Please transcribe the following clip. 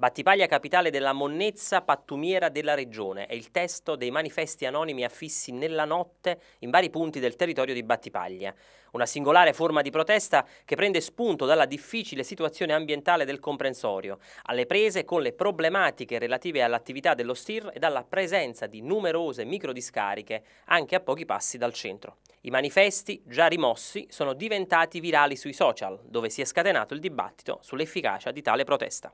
Battipaglia capitale della monnezza pattumiera della regione è il testo dei manifesti anonimi affissi nella notte in vari punti del territorio di Battipaglia. Una singolare forma di protesta che prende spunto dalla difficile situazione ambientale del comprensorio, alle prese con le problematiche relative all'attività dello STIR e dalla presenza di numerose microdiscariche anche a pochi passi dal centro. I manifesti, già rimossi, sono diventati virali sui social, dove si è scatenato il dibattito sull'efficacia di tale protesta.